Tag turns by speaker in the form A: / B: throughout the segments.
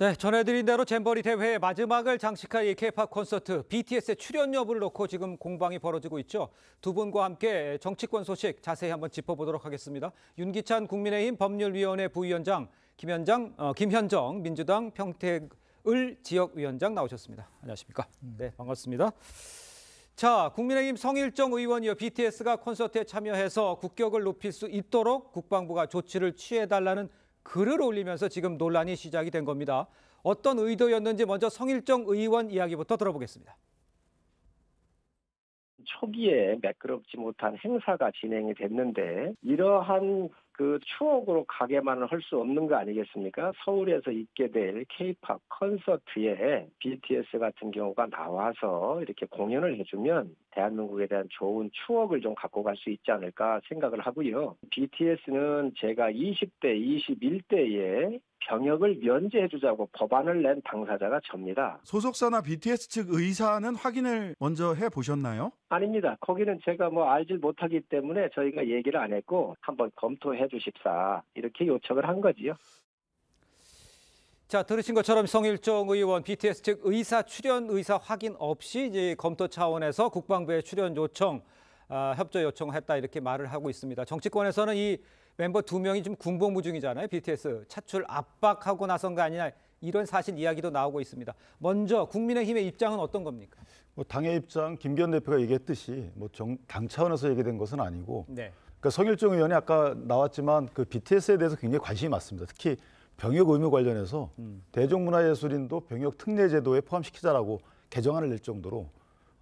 A: 네, 전해드린 대로 잼버리 대회의 마지막을 장식할 이 K-팝 콘서트 BTS의 출연 여부를 놓고 지금 공방이 벌어지고 있죠. 두 분과 함께 정치권 소식 자세히 한번 짚어보도록 하겠습니다. 윤기찬 국민의힘 법률위원회 부위원장, 김현장, 어, 김현정 민주당 평택을 지역위원장 나오셨습니다. 안녕하십니까? 음. 네, 반갑습니다. 자, 국민의힘 성일정 의원이요 BTS가 콘서트에 참여해서 국격을 높일 수 있도록 국방부가 조치를 취해달라는 글을 올리면서 지금 논란이 시작이 된 겁니다. 어떤 의도였는지 먼저 성일정 의원 이야기부터 들어보겠습니다.
B: 초기에 매끄럽지 못한 행사가 진행이 됐는데 이러한 그 추억으로 가게만은 할 수 없는 거 아니겠습니까? 서울에서 있게 될 케이팝 콘서트에 BTS 같은 경우가 나와서 이렇게 공연을 해주면 대한민국에 대한 좋은 추억을 좀 갖고 갈 수 있지 않을까 생각을 하고요. BTS는 제가 20대, 21대에 병역을 면제해주자고 법안을 낸 당사자가 접니다.
C: 소속사나 BTS 측 의사는 확인을 먼저 해 보셨나요?
B: 아닙니다. 거기는 제가 뭐 알질 못하기 때문에 저희가 얘기를 안 했고 한번 검토해 주십사 이렇게 요청을 한 거지요.
A: 자 들으신 것처럼 성일종 의원 BTS 측 의사 출연 의사 확인 없이 이제 검토 차원에서 국방부에 출연 요청 아, 협조 요청했다 이렇게 말을 하고 있습니다. 정치권에서는 이 멤버 두 명이 지금 군복무 중이잖아요. BTS 차출 압박하고 나선 거 아니냐 이런 사실 이야기도 나오고 있습니다. 먼저 국민의힘의 입장은 어떤 겁니까?
C: 뭐 당의 입장 김기현 대표가 얘기했듯이 뭐당 차원에서 얘기된 것은 아니고 네. 그러니까 성일종 의원이 아까 나왔지만 그 BTS에 대해서 굉장히 관심이 많습니다. 특히 병역 의무 관련해서 음. 대중문화예술인도 병역 특례 제도에 포함시키자라고 개정안을 낼 정도로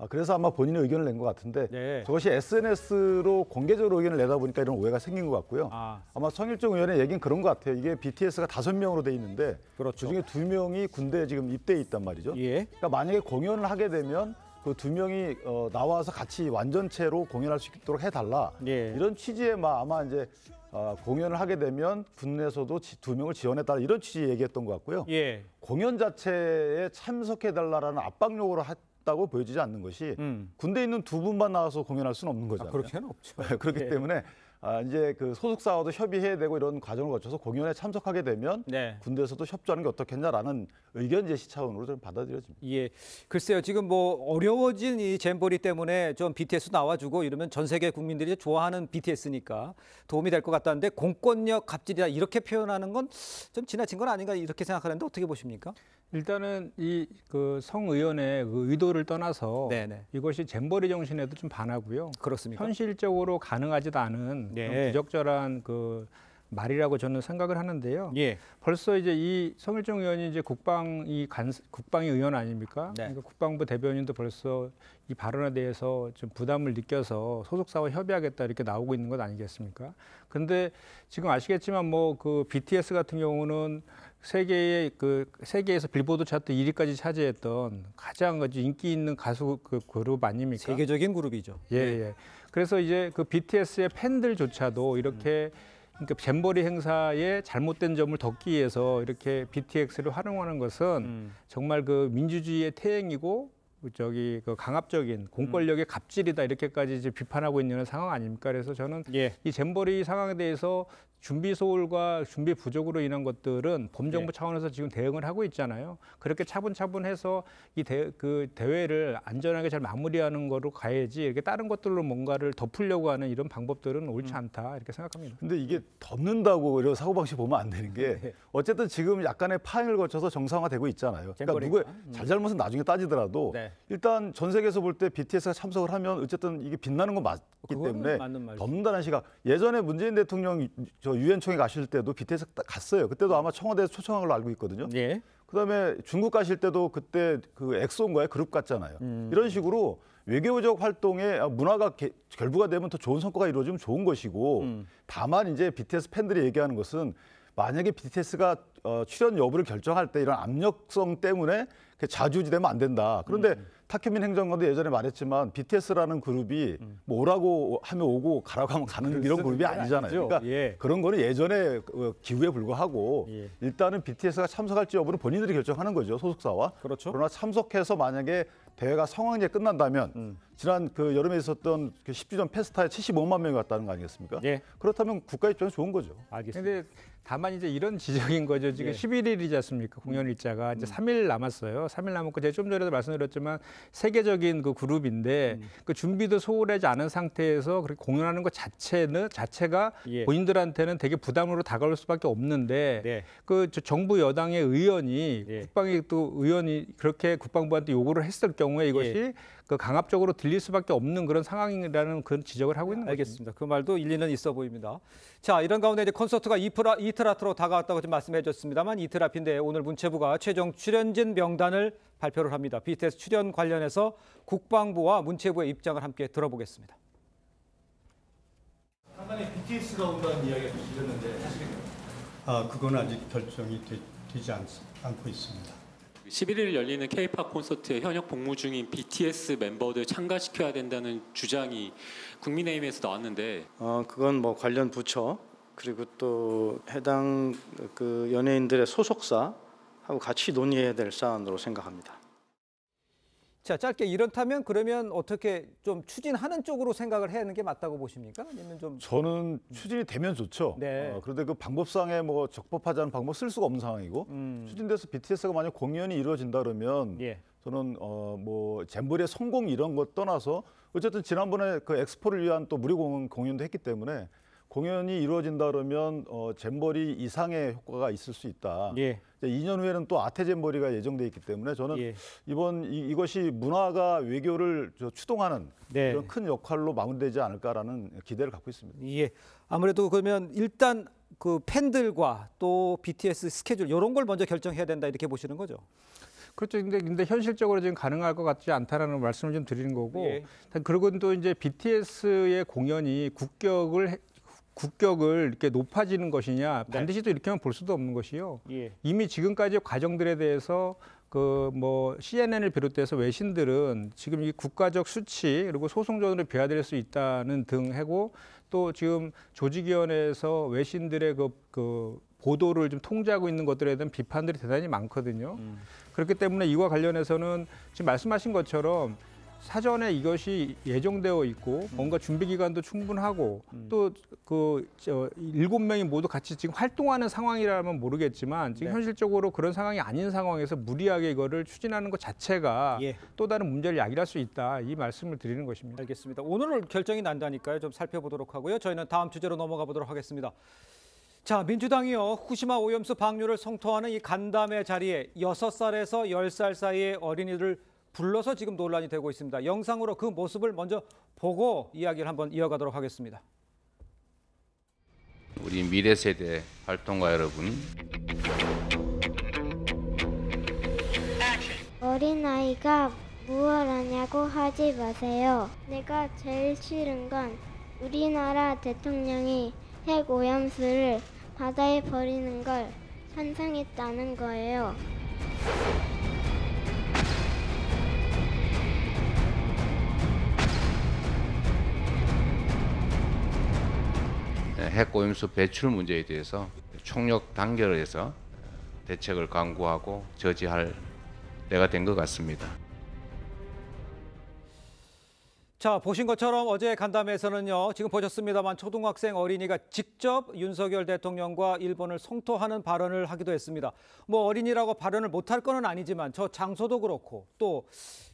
C: 아, 그래서 아마 본인의 의견을 낸 것 같은데 네. 저것이 SNS로 공개적으로 의견을 내다 보니까 이런 오해가 생긴 것 같고요. 아. 마 성일종 의원의 얘기는 그런 것 같아요. 이게 BTS가 다섯 명으로 돼 있는데 그렇죠. 그중에 두 명이 군대에 지금 입대해 있단 말이죠. 예. 그러니까 만약에 공연을 하게 되면 그 두 명이 어, 나와서 같이 완전체로 공연할 수 있도록 해달라 예. 이런 취지에 아마 이제 어, 공연을 하게 되면 군내에서도 지, 두 명을 지원해달라 이런 취지 얘기했던 것 같고요. 예. 공연 자체에 참석해달라라는 압박력으로 없다고 보여지지 않는 것이 음. 군대에 있는 두 분만 나와서 공연할 수는 없는 거잖아요. 아, 그렇게는 없죠. 그렇기 네. 때문에 아, 이제 그 소속사와도 협의해야 되고 이런 과정을 거쳐서 공연에 참석하게 되면 네. 군대에서도 협조하는 게 어떻겠냐라는 의견 제시 차원으로 좀 받아들여집니다. 예. 글쎄요. 지금 뭐 어려워진
A: 이 잼버리 때문에 좀 BTS 나와주고 이러면 전 세계 국민들이 좋아하는 BTS니까 도움이 될 것 같다는데 공권력 갑질이다 이렇게 표현하는 건 좀 지나친 건 아닌가 이렇게 생각하는데
B: 어떻게 보십니까? 일단은 이 그 성의원의 그 의도를 떠나서 네네. 이것이 잼버리 정신에도 좀 반하고요. 그렇습니까? 현실적으로 가능하지도 않은 네. 부적절한 그 말이라고 저는 생각을 하는데요. 예. 벌써 이제 이 성일종 의원이 이제 국방 이 간, 국방의 의원 아닙니까? 네. 그러니까 국방부 대변인도 벌써 이 발언에 대해서 좀 부담을 느껴서 소속사와 협의하겠다 이렇게 나오고 있는 것 아니겠습니까? 근데 지금 아시겠지만 뭐 그 BTS 같은 경우는 세계의 그 세계에서 빌보드 차트 1위까지 차지했던 가장 인기 있는 가수 그 그룹 아닙니까? 세계적인 그룹이죠. 예, 네. 예. 그래서 이제 그 BTS의 팬들조차도 이렇게 음. 그러니까 잼버리 행사의 잘못된 점을 덮기 위해서 이렇게 BTX를 활용하는 것은 음. 정말 그 민주주의의 태행이고 저기 그 강압적인 공권력의 음. 갑질이다 이렇게까지 이제 비판하고 있는 상황 아닙니까? 그래서 저는 예. 이 잼버리 상황에 대해서 준비 소홀과 준비 부족으로 인한 것들은 범정부 예. 차원에서 지금 대응을 하고 있잖아요. 그렇게 차분차분해서 이 대 그 대회를 안전하게 잘 마무리하는 거로 가야지 이렇게 다른 것들로 뭔가를 덮으려고 하는 이런 방법들은 옳지 음. 않다 이렇게
C: 생각합니다. 근데 이게 덮는다고 이런 사고 방식 보면 안 되는 게 네. 어쨌든 지금 약간의 파행을 거쳐서 정상화되고 있잖아요. 그러니까 누구 음. 잘잘못은 나중에 따지더라도 네. 일단 전 세계에서 볼 때 BTS가 참석을 하면 어쨌든 이게 빛나는 건 맞기 때문에 덮는다는 시각. 예전에 문재인 대통령 저 유엔총회 가실 때도 BTS 갔어요. 그때도 아마 청와대에서 초청한 걸로 알고 있거든요. 예. 그다음에 중국 가실 때도 그때 그 엑소인가요? 그룹 갔잖아요. 음. 이런 식으로 외교적 활동에 문화가 개, 결부가 되면 더 좋은 성과가 이루어지면 좋은 것이고 음. 다만 이제 BTS 팬들이 얘기하는 것은 만약에 BTS가 어, 출연 여부를 결정할 때 이런 압력성 때문에 자주지되면 안 된다. 그런데 음. 타큐민 행정관도 예전에 말했지만 BTS라는 그룹이 뭐 오라고 하면 오고 가라고 하면 가는 이런 그룹이 아니잖아요. 아니죠. 그러니까 예. 그런 거는 예전에 그 기후에 불과하고 예. 일단은 BTS가 참석할지 여부를 본인들이 결정하는 거죠 소속사와. 그렇죠. 그러나 참석해서 만약에 대회가 성황리에 끝난다면 음. 지난 그 여름에 있었던 그1 0주전 페스타에 75만 명이 왔다는 거 아니겠습니까? 예. 그렇다면 국가 입장에서 좋은 거죠. 알겠습니다. 근데
B: 다만 이제 이런 지적인 거죠.
C: 지금 예. 11일이지 않습니까?
B: 공연 일자가 이제 음. 3일 남았어요. 3일 남았고 제가 좀 전에도 말씀드렸지만 세계적인 그 그룹인데 음. 그 준비도 소홀하지 않은 상태에서 그렇게 공연하는 것 자체는 자체가 예. 본인들한테는 되게 부담으로 다가올 수밖에 없는데 네. 그 정부 여당의 의원이 예. 국방위 또 의원이 그렇게 국방부한테 요구를 했을 경우에 이것이 예. 그 강압적으로 들릴 수밖에 없는 그런 상황이라는 그런 지적을 하고 있는 거죠. 알겠습니다. 그 말도 일리는 있어 보입니다.
A: 자, 이런 가운데 이제 콘서트가 이프라, 이틀 앞으로 다가왔다고 지 말씀해 주습니다만 이틀 앞인데 오늘 문체부가 최종 출연진 명단을 발표를 합니다. BTS 출연 관련해서 국방부와 문체부의 입장을 함께 들어보겠습니다.
C: 한간에 BTS가 온다는 이야기가 들렸는데 사실은 아,
B: 그건 아직 결정이 되, 지 않, 않고 있습니다. 11일 열리는 K-팝 콘서트에 현역 복무 중인 BTS 멤버들 참가시켜야 된다는 주장이 국민의힘에서 나왔는데
A: 어, 그건 뭐 관련 부처 그리고 또 해당 그 연예인들의 소속사하고 같이 논의해야 될 사안으로 생각합니다. 자, 짧게 이렇다면 그러면 어떻게 좀 추진하는 쪽으로 생각을 해야 하는 게 맞다고 보십니까? 아니면 좀
C: 저는 추진이 되면 좋죠. 네. 어, 그런데 그 방법상에 뭐 적법하지 않은 방법 쓸 수가 없는 상황이고 음. 추진돼서 BTS가 만약 공연이 이루어진다 그러면 예. 저는 어뭐 잼버리의 성공 이런 것 떠나서 어쨌든 지난번에 그 엑스포를 위한 또 무료 공연도 했기 때문에 공연이 이루어진다 그러면 어, 잼버리 이상의 효과가 있을 수 있다. 예. 2년 후에는 또 아태 잼버리가 예정돼 있기 때문에 저는 예. 이번 이, 것이 문화가 외교를 저 추동하는 네. 그런 큰 역할로 마무리되지 않을까라는 기대를 갖고 있습니다. 예. 아무래도
A: 그러면 일단 그 팬들과 또 BTS 스케줄 이런 걸 먼저 결정해야 된다 이렇게 보시는 거죠?
B: 그렇죠. 근데, 근데 현실적으로 지금 가능할 것 같지 않다라는 말씀을 좀 드리는 거고. 예. 그리고 또 이제 BTS의 공연이 국격을 국격을 이렇게 높아지는 것이냐 네. 반드시 또 이렇게만 볼 수도 없는 것이요. 예. 이미 지금까지의 과정들에 대해서 그 뭐 CNN을 비롯해서 외신들은 지금 이 국가적 수치 그리고 소송전으로 비화될 수 있다는 등 하고 또 지금 조직위원회에서 외신들의 그, 그 보도를 좀 통제하고 있는 것들에 대한 비판들이 대단히 많거든요. 음. 그렇기 때문에 이와 관련해서는 지금 말씀하신 것처럼 사전에 이것이 예정되어 있고 음. 뭔가 준비 기간도 충분하고 음. 또그 일곱 명이 모두 같이 지금 활동하는 상황이라면 모르겠지만 지금 네. 현실적으로 그런 상황이 아닌 상황에서 무리하게 이거를 추진하는 것 자체가 예. 또 다른 문제를 야기할 수 있다 이 말씀을 드리는 것입니다. 알겠습니다. 오늘 결정이 난다니까요. 좀 살펴보도록 하고요. 저희는 다음 주제로 넘어가 보도록
A: 하겠습니다. 자, 민주당이요. 후쿠시마 오염수 방류를 성토하는 이 간담회 자리에 여섯 살에서 열 살 사이의 어린이를 불러서 지금 논란이 되고 있습니다. 영상으로 그 모습을 먼저 보고 이야기를 한번 이어가도록 하겠습니다.
B: 우리 미래 세대 활동가 여러분. 어린아이가 무엇하냐고 하지 마세요. 내가 제일 싫은 건 우리나라 대통령이 핵 오염수를 바다에 버리는 걸 찬성했다는 거예요. 핵오염수 배출 문제에 대해서 총력 단결해서 대책을 강구하고 저지할 때가 된 것 같습니다.
A: 자, 보신 것처럼 어제 간담회에서는요, 지금 보셨습니다만 초등학생 어린이가 직접 윤석열 대통령과 일본을 송토하는 발언을 하기도 했습니다. 뭐 어린이라고 발언을 못할 거는 아니지만 저 장소도 그렇고 또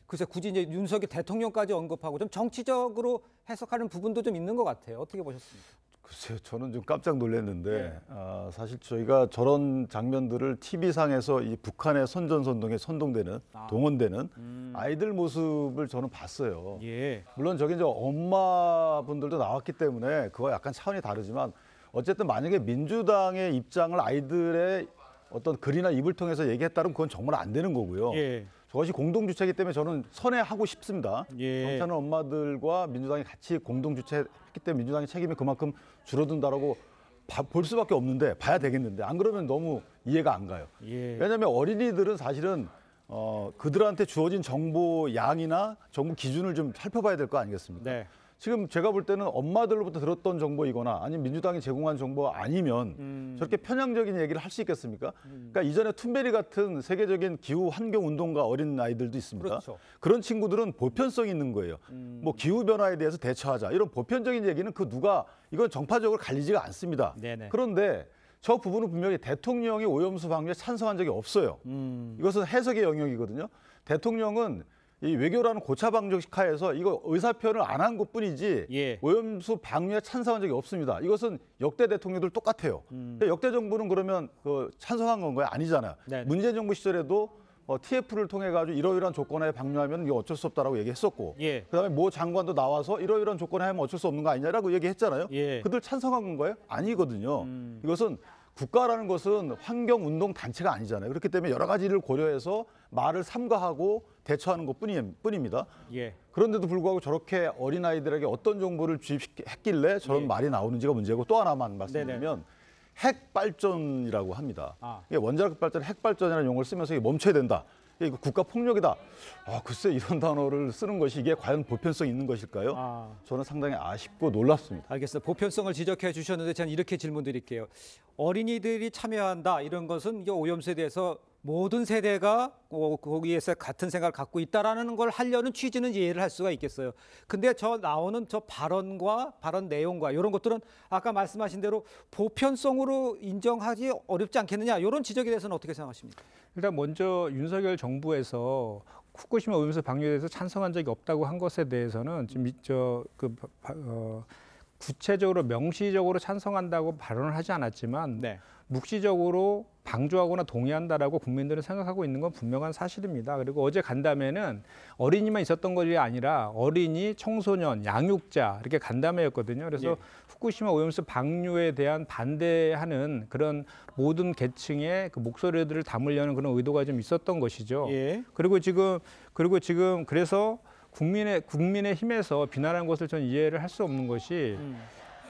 A: 글쎄 굳이 이제 윤석열 대통령까지 언급하고 좀 정치적으로 해석하는 부분도 좀 있는 것 같아요. 어떻게 보셨습니까?
C: 글쎄요, 저는 좀 깜짝 놀랐는데 네. 아, 사실 저희가 저런 장면들을 TV 상에서 이 북한의 선전선동에 선동되는 아. 동원되는 음. 아이들 모습을 저는 봤어요. 예. 물론 저기 이제 엄마분들도 나왔기 때문에 그거 약간 차원이 다르지만 어쨌든 만약에 민주당의 입장을 아이들의 어떤 글이나 입을 통해서 얘기했다면 그건 정말 안 되는 거고요. 예. 그것이 공동 주체이기 때문에 저는 선회하고 싶습니다. 예. 경찰은 엄마들과 민주당이 같이 공동 주체했기 때문에 민주당의 책임이 그만큼 줄어든다라고 봐, 볼 수밖에 없는데 봐야 되겠는데 안 그러면 너무 이해가 안 가요. 예. 왜냐하면 어린이들은 사실은 어, 그들한테 주어진 정보 양이나 정보 기준을 좀 살펴봐야 될 거 아니겠습니까? 네. 지금 제가 볼 때는 엄마들로부터 들었던 정보이거나 아니면 민주당이 제공한 정보 아니면 음. 저렇게 편향적인 얘기를 할 수 있겠습니까? 음. 그러니까 이전에 툰베리 같은 세계적인 기후 환경 운동가 어린 아이들도 있습니다. 그렇죠. 그런 친구들은 보편성이 있는 거예요. 음. 뭐 기후 변화에 대해서 대처하자 이런 보편적인 얘기는 그 누가 이건 정파적으로 갈리지가 않습니다. 네네. 그런데 저 부분은 분명히 대통령이 오염수 방류에 찬성한 적이 없어요. 음. 이것은 해석의 영역이거든요. 대통령은 이 외교라는 고차 방정식 하에서 이거 의사 표현을 안 한 것뿐이지 예. 오염수 방류에 찬성한 적이 없습니다. 이것은 역대 대통령들 똑같아요. 음. 역대 정부는 그러면 그 찬성한 건가요? 아니잖아요. 네네. 문재인 정부 시절에도 어, TF를 통해 가지고 이러이러한 조건에 방류하면 이거 어쩔 수 없다라고 얘기했었고 예. 그다음에 모 장관도 나와서 이러이러한 조건에 하면 어쩔 수 없는 거 아니냐라고 얘기했잖아요. 예. 그들 찬성한 건가요? 아니거든요. 음. 이것은 국가라는 것은 환경 운동 단체가 아니잖아요. 그렇기 때문에 여러 가지를 고려해서 말을 삼가하고 대처하는 것 뿐입니다. 예. 그런데도 불구하고 저렇게 어린아이들에게 어떤 정보를 주입했길래 저런 예. 말이 나오는지가 문제고 또 하나만 말씀드리면 핵발전이라고 합니다. 아. 원자력 발전, 핵발전이라는 용어를 쓰면서 이게 멈춰야 된다. 이거 국가 폭력이다. 아, 글쎄 이런 단어를 쓰는 것이 이게 과연 보편성 있는 것일까요? 아. 저는 상당히 아쉽고 놀랍습니다.
A: 알겠습니다. 보편성을 지적해 주셨는데 저는 이렇게 질문 드릴게요. 어린이들이 참여한다 이런 것은 오염수에 대해서 모든 세대가 거기에서 같은 생각을 갖고 있다라는 걸 하려는 취지는 이해를 할 수가 있겠어요. 근데 저 나오는 저 발언과 발언 내용과 이런 것들은 아까 말씀하신 대로 보편성으로 인정하기 어렵지 않겠느냐 이런 지적에 대해서는 어떻게 생각하십니까?
B: 일단 먼저 윤석열 정부에서 후쿠시마 오염수 방류에 대해서 찬성한 적이 없다고 한 것에 대해서는 지금 저그 어, 구체적으로 명시적으로 찬성한다고 발언을 하지 않았지만 네. 묵시적으로 방조하거나 동의한다라고 국민들은 생각하고 있는 건 분명한 사실입니다. 그리고 어제 간담회는 어린이만 있었던 것이 아니라 어린이, 청소년, 양육자 이렇게 간담회였거든요. 그래서 예. 후쿠시마 오염수 방류에 대한 반대하는 그런 모든 계층의 그 목소리들을 담으려는 그런 의도가 좀 있었던 것이죠. 예. 그리고 지금 그리고 지금 그래서 국민의 국민의 힘에서 비난한 것을 저 이해를 할 수 없는 것이 음.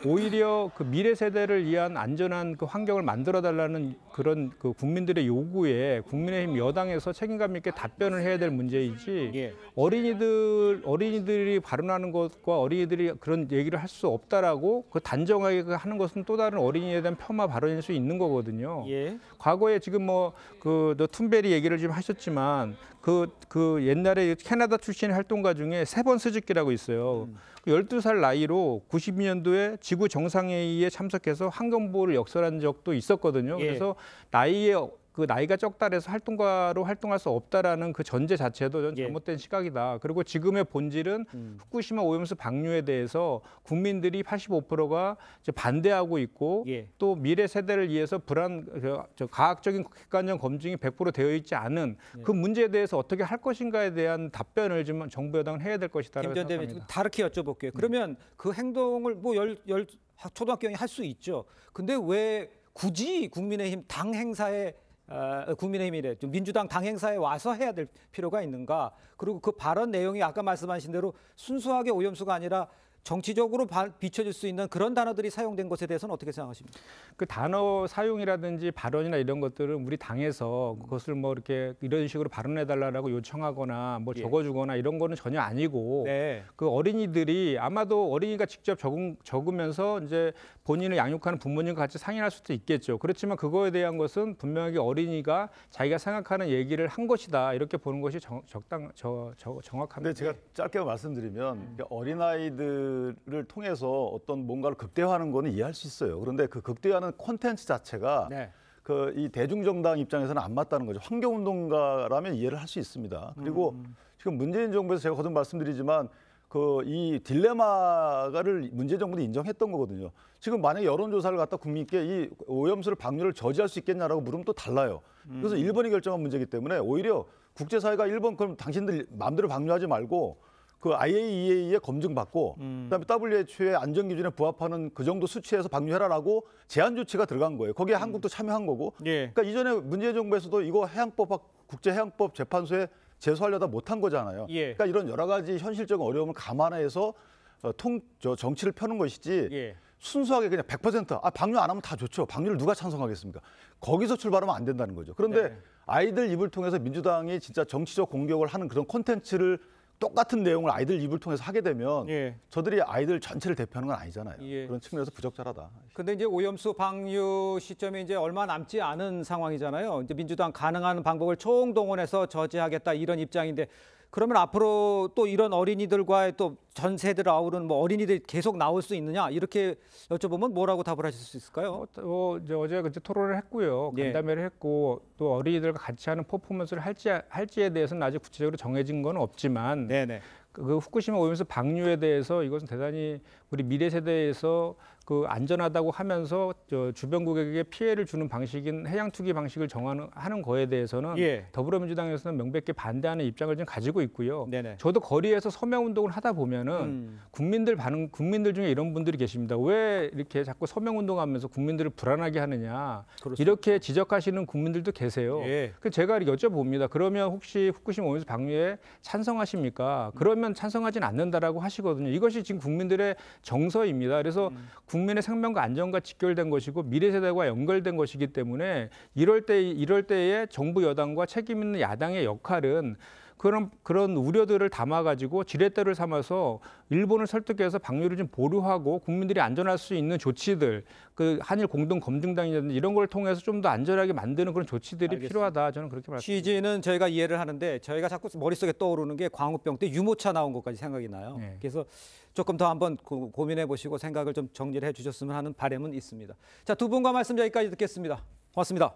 B: 오히려 그 미래 세대를 위한 안전한 그 환경을 만들어 달라는 그런 그 국민들의 요구에 국민의힘 여당에서 책임감 있게 답변을 해야 될 문제이지 예. 어린이들 어린이들이 발언하는 것과 어린이들이 그런 얘기를 할 수 없다라고 그 단정하게 그 하는 것은 또 다른 어린이에 대한 폄하 발언일 수 있는 거거든요. 예. 과거에 지금 뭐 그 툰베리 얘기를 지금 하셨지만 그그 그 옛날에 캐나다 출신 활동가 중에 세 번 스즈키라고 있어요. 음. 그 열두 음. 살 나이로 92년도에 지구 정상회의에 참석해서 환경보호를 역설한 적도 있었거든요. 예. 그래서 나이에 그 나이가 적다래서 활동가로 활동할 수 없다라는 그 전제 자체도 전 예. 잘못된 시각이다. 그리고 지금의 본질은 음. 후쿠시마 오염수 방류에 대해서 국민들이 85%가 반대하고 있고 예. 또 미래 세대를 위해서 불안 저저 그, 과학적인 객관적 검증이 100% 되어 있지 않은 예. 그 문제에 대해서 어떻게 할 것인가에 대한 답변을 좀 정부 여당은 해야 될 것이다. 김전 대변인 다르게 여쭤볼게요. 음. 그러면 그 행동을 뭐열 열 초등학교형이 할 수 있죠.
A: 근데 왜 굳이 국민의힘 당 행사에 어, 국민의힘이래 민주당 당행사에 와서 해야 될 필요가 있는가 그리고 그 발언 내용이 아까 말씀하신 대로 순수하게 오염수가 아니라 정치적으로 비춰질 수 있는 그런 단어들이 사용된 것에 대해서는 어떻게
B: 생각하십니까? 그 단어 사용이라든지 발언이나 이런 것들은 우리 당에서 그것을 뭐 이렇게 이런 식으로 발언해달라고 요청하거나 뭐 예. 적어주거나 이런 거는 전혀 아니고 네. 그 어린이들이 아마도 어린이가 직접 적은, 적으면서 이제 본인을 양육하는 부모님과 같이 상의할 수도 있겠죠. 그렇지만 그거에 대한 것은 분명히 어린이가 자기가 생각하는 얘기를 한 것이다 이렇게 보는 것이 정, 적당 저, 저 정확합니다. 근데 제가 네.
C: 짧게 말씀드리면 음. 어린아이들 콘텐츠를 통해서 어떤 뭔가를 극대화하는 거는 이해할 수 있어요. 그런데 그 극대화하는 콘텐츠 자체가 네. 그이 대중정당 입장에서는 안 맞다는 거죠. 환경운동가라면 이해를 할 수 있습니다. 그리고 음. 지금 문재인 정부에서 제가 거듭 말씀드리지만 그 이 딜레마를 가 문재인 정부도 인정했던 거거든요. 지금 만약 여론조사를 갖다 국민께 이 오염수를 방류를 저지할 수 있겠냐라고 물으면 또 달라요. 그래서 음. 일본이 결정한 문제이기 때문에 오히려 국제사회가 일본 그럼 당신들 마음대로 방류하지 말고 그 IAEA에 검증받고 음. 그다음에 WHO의 안전 기준에 부합하는 그 정도 수치에서 방류해라라고 제한 조치가 들어간 거예요. 거기에 음. 한국도 참여한 거고. 예. 그러니까 이전에 문재인 정부에서도 이거 해양법 국제해양법 재판소에 제소하려다 못한 거잖아요. 예. 그러니까 이런 여러 가지 현실적 어려움을 감안해서 어, 통 저, 정치를 펴는 것이지 예. 순수하게 그냥 100%아 방류 안 하면 다 좋죠. 방류를 누가 찬성하겠습니까? 거기서 출발하면 안 된다는 거죠. 그런데 네. 아이들 입을 통해서 민주당이 진짜 정치적 공격을 하는 그런 콘텐츠를 똑같은 내용을 아이들 입을 통해서 하게 되면 예. 저들이 아이들 전체를 대표하는 건 아니잖아요. 예. 그런 측면에서 부적절하다.
A: 근데 이제 오염수 방류 시점이 이제 얼마 남지 않은 상황이잖아요. 이제 민주당 가능한 방법을 총동원해서 저지하겠다 이런 입장인데 그러면 앞으로 또 이런 어린이들과의 또 전세들 아우른 뭐 어린이들이 계속 나올 수 있느냐 이렇게 여쭤보면 뭐라고 답을 하실 수
B: 있을까요? 어, 이제 어제 그때 토론을 했고요. 네. 간담회를 예. 했고 또 어린이들과 같이 하는 퍼포먼스를 할지 할지에 대해서는 아직 구체적으로 정해진 건 없지만 네네. 네. 그 후쿠시마 오염수 방류에 대해서 이것은 대단히 우리 미래 세대에서 그 안전하다고 하면서 저 주변국에게 피해를 주는 방식인 해양 투기 방식을 정하는 하는 거에 대해서는 예. 더불어민주당에서는 명백히 반대하는 입장을 좀 가지고 있고요. 네네. 저도 거리에서 서명 운동을 하다 보면은 음. 국민들 반응 국민들 중에 이런 분들이 계십니다. 왜 이렇게 자꾸 서명 운동하면서 국민들을 불안하게 하느냐 그렇습니다. 이렇게 지적하시는 국민들도 계세요. 예. 그 제가 여쭤봅니다. 그러면 혹시 후쿠시마 오염수 방류에 찬성하십니까? 그러면 찬성하진 않는다라고 하시거든요. 이것이 지금 국민들의 정서입니다. 그래서 음. 국민의 생명과 안전과 직결된 것이고 미래 세대와 연결된 것이기 때문에 이럴 때 이럴 때에 정부 여당과 책임 있는 야당의 역할은 그런 그런 우려들을 담아가지고 지렛대를 삼아서 일본을 설득해서 방류를 좀 보류하고 국민들이 안전할 수 있는 조치들, 그 한일 공동 검증당이라든지 이런 걸 통해서 좀 더 안전하게 만드는 그런 조치들이 알겠습니다. 필요하다. 저는 그렇게 말씀드립니다.
A: 취지는 저희가 이해를 하는데 저희가 자꾸 머릿속에 떠오르는 게 광우병 때 유모차 나온 것까지 생각이 나요. 네. 그래서 조금 더 한번 고, 민해 보시고 생각을 좀 정리를 해주셨으면 하는 바람은 있습니다. 자두 분과 말씀 여기까지 듣겠습니다. 고맙습니다.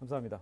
A: 감사합니다.